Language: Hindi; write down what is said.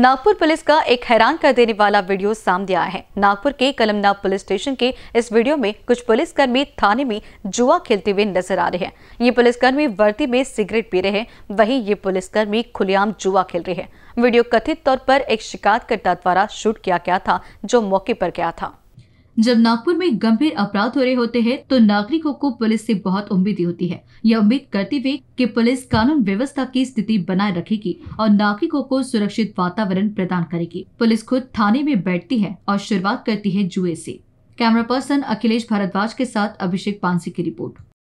नागपुर पुलिस का एक हैरान कर देने वाला वीडियो सामने आया है नागपुर के कलमनाग पुलिस स्टेशन के इस वीडियो में कुछ पुलिसकर्मी थाने में जुआ खेलते हुए नजर आ रहे हैं ये पुलिसकर्मी वर्दी में सिगरेट पी रहे हैं वहीं ये पुलिसकर्मी खुलेआम जुआ खेल रहे हैं वीडियो कथित तौर पर एक शिकायतकर्ता द्वारा शूट किया गया था जो मौके पर गया था जब नागपुर में गंभीर अपराध हो रहे होते हैं तो नागरिकों को पुलिस से बहुत उम्मीद होती है यह उम्मीद करते हुए कि पुलिस कानून व्यवस्था की स्थिति बनाए रखेगी और नागरिकों को सुरक्षित वातावरण प्रदान करेगी पुलिस खुद थाने में बैठती है और शुरुआत करती है जुए ऐसी कैमरा पर्सन अखिलेश भारद्वाज के साथ अभिषेक पानसी की रिपोर्ट